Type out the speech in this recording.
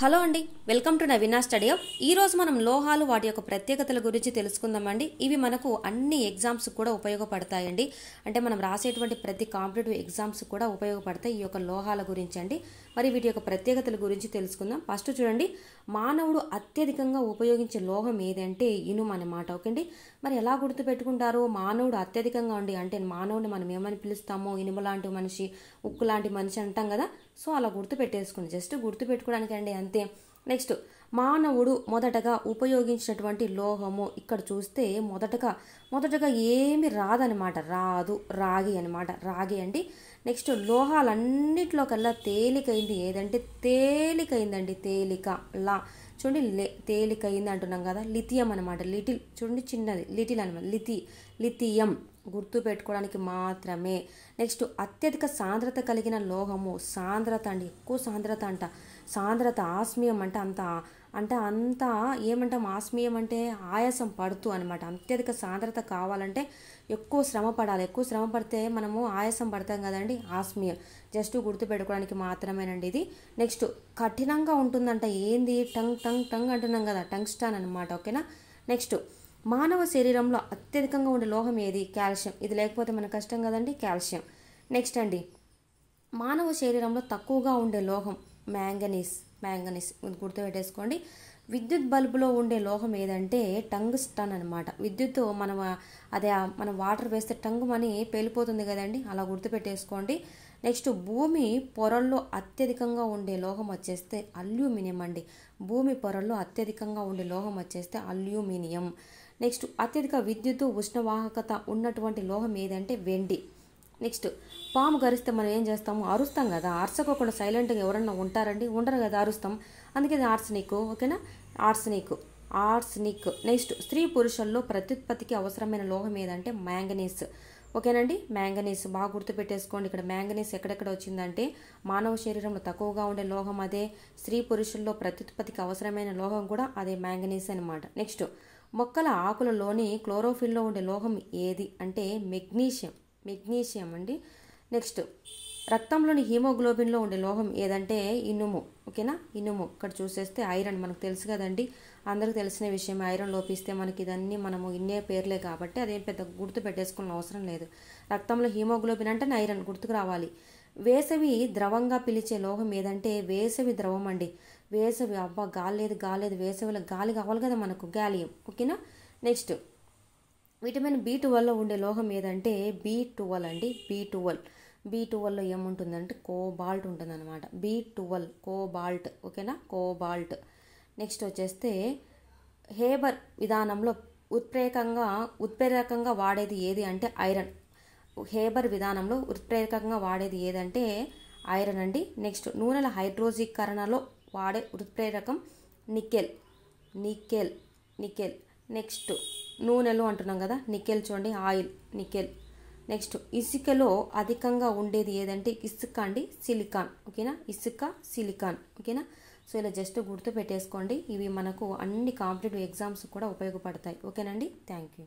hello అండి welcome to నవీనా study ఈ ఈరోజు మనం లోహాలు వాటి యొక్క ప్రత్యేకతల గురించి తెలుసుకుందామండి ఇవి మనకు అన్ని ఎగ్జామ్స్ కూడా ఉపయోగపడతాయండి అంటే మనం రాసేటువంటి ప్రతి కాంపిటేటివ్ ఎగ్జామ్స్ కూడా ఉపయోగపడతాయి ఈ యొక్క లోహాల గురించి అండి మరి వీటి యొక్క ప్రత్యేకతల గురించి తెలుసుకుందాం ఫస్ట్ చూడండి మానవుడు అత్యధికంగా ఉపయోగించే లోహం ఏదంటే ఇనుము అన్నమాట ఓకేండి మరి ఎలా గుర్తుపెట్టుకుంటారు మానవుడు అత్యధికంగా ఉండి అంటే మానవుడిని మనం ఏమని పిలుస్తామో ఇనుము లాంటి మనిషి ఉక్కు లాంటి మనిషి అంటాం కదా సో అలా గుర్తుపెట్టేసుకోండి జస్ట్ గుర్తుపెట్టుకోవడానికి అండి అంతే నెక్స్ట్ మానవుడు మొదటగా ఉపయోగించినటువంటి లోహము ఇక్కడ చూస్తే మొదటగా మొదటగా ఏమి రాదనమాట రాదు రాగి అనమాట రాగి అండి నెక్స్ట్ లోహాలన్నిట్లో కల్లా తేలికైంది ఏదంటే తేలికైందండి తేలిక లా చూడండి లే తేలికైంది అంటున్నాం కదా లిథియం అనమాట లిటిల్ చూడండి చిన్నది లిటిల్ అనమాట లిథి లిథియం గుర్తు పెట్టుకోవడానికి మాత్రమే నెక్స్ట్ అత్యధిక సాంద్రత కలిగిన లోహము సాంద్రత అండి ఎక్కువ సాంద్రత అంట సాంద్రత ఆస్మీయం అంటే అంత అంటే అంత ఏమంటాం ఆస్మీయం అంటే ఆయాసం పడుతూ అనమాట అత్యధిక సాంద్రత కావాలంటే ఎక్కువ శ్రమ పడాలి ఎక్కువ శ్రమ పడితే మనము ఆయాసం పడతాం కదండి ఆస్మీయం జస్ట్ గుర్తుపెట్టుకోవడానికి మాత్రమేనండి ఇది నెక్స్ట్ కఠినంగా ఉంటుందంట ఏంది టంగ్ టంగ్ టంగ్ అంటున్నాం కదా టంగ్ స్టాన్ అనమాట ఓకేనా నెక్స్ట్ మానవ శరీరంలో అత్యధికంగా ఉండే లోహం ఏది కాల్షియం ఇది లేకపోతే మనకు కష్టం కదండి కాల్షియం నెక్స్ట్ అండి మానవ శరీరంలో తక్కువగా ఉండే లోహం మ్యాంగనీస్ మ్యాంగనీస్ గుర్తుపెట్టేసుకోండి విద్యుత్ బల్బులో ఉండే లోహం ఏదంటే టంగ్ స్టన్ అనమాట విద్యుత్ మనం అదే మనం వాటర్ వేస్తే టంగ్ అని పేలిపోతుంది కదండి అలా గుర్తుపెట్టేసుకోండి నెక్స్ట్ భూమి పొరల్లో అత్యధికంగా ఉండే లోహం వచ్చేస్తే అల్యూమినియం అండి భూమి పొరల్లో అత్యధికంగా ఉండే లోహం వచ్చేస్తే అల్యూమినియం నెక్స్ట్ అత్యధిక విద్యుత్ ఉష్ణవాహకత ఉన్నటువంటి లోహం ఏదంటే వెండి నెక్స్ట్ పాము గరిస్తే మనం ఏం చేస్తాము అరుస్తాం కదా అరచకోకుండా సైలెంట్గా ఎవరన్నా ఉంటారండి ఉండరు కదా అరుస్తాం అందుకే ఆర్సనిక్ ఓకేనా ఆర్సనిక్ ఆర్సనిక్ నెక్స్ట్ స్త్రీ పురుషుల్లో ప్రత్యుత్పత్తికి అవసరమైన లోహం ఏదంటే మ్యాంగనీస్ ఓకేనండి మ్యాంగనీస్ బాగా గుర్తుపెట్టేసుకోండి ఇక్కడ మ్యాంగనీస్ ఎక్కడెక్కడ వచ్చిందంటే మానవ శరీరంలో తక్కువగా ఉండే లోహం అదే స్త్రీ పురుషుల్లో ప్రత్యుత్పత్తికి అవసరమైన లోహం కూడా అదే మ్యాంగనీస్ అనమాట నెక్స్ట్ మొక్కల ఆకులలోని క్లోరోఫిల్లో ఉండే లోహం ఏది అంటే మెగ్నీషియం మెగ్నీషియం అండి నెక్స్ట్ రక్తంలోని హీమోగ్లోబిన్లో ఉండే లోహం ఏదంటే ఇనుము ఓకేనా ఇనుము ఇక్కడ చూసేస్తే ఐరన్ మనకు తెలుసు కదండి అందరికి తెలిసిన విషయం ఐరన్ లోపిస్తే మనకి ఇదన్నీ మనము ఇన్నే పేర్లే కాబట్టి అదేం పెద్ద గుర్తు పెట్టేసుకున్న అవసరం లేదు రక్తంలో హీమోగ్లోబిన్ అంటే ఐరన్ గుర్తుకు రావాలి వేసవి ద్రవంగా పిలిచే లోహం ఏదంటే వేసవి ద్రవం అండి వేసవి అబ్బా గాలి లేదు గాలి లేదు వేసవిలో గాలి కావాలి కదా మనకు గాలియం ఓకేనా నెక్స్ట్ విటమిన్ బి వల్ల ఉండే లోహం ఏదంటే బి టువల్ అండి బి టువల్ బి టువల్లో ఏముంటుందంటే కోబాల్ట్ ఉంటుంది అనమాట బి టువల్ కోబాల్ట్ ఓకేనా కోబాల్ట్ నెక్స్ట్ వచ్చేస్తే హేబర్ విధానంలో ఉత్ప్రేరకంగా ఉత్ప్రేరకంగా వాడేది ఏది అంటే ఐరన్ హేబర్ విధానంలో ఉత్ప్రేరకంగా వాడేది ఏదంటే ఐరన్ అండి నెక్స్ట్ నూనెల హైడ్రోజీకరణలో వాడే ఉత్ప్రేరకం నికెల్ నికెల్ నికెల్ నెక్స్ట్ నూనెలు అంటున్నాం కదా నికెల్ చూడండి ఆయిల్ నికెల్ నెక్స్ట్ ఇసుకలో అధికంగా ఉండేది ఏదంటే ఇసుక అండి సిలికాన్ ఓకేనా ఇసుక సిలికాన్ ఓకేనా సో ఇలా జస్ట్ గుర్తు పెట్టేసుకోండి ఇవి మనకు అన్ని కాంపిటేటివ్ ఎగ్జామ్స్ కూడా ఉపయోగపడతాయి ఓకేనండి థ్యాంక్ యూ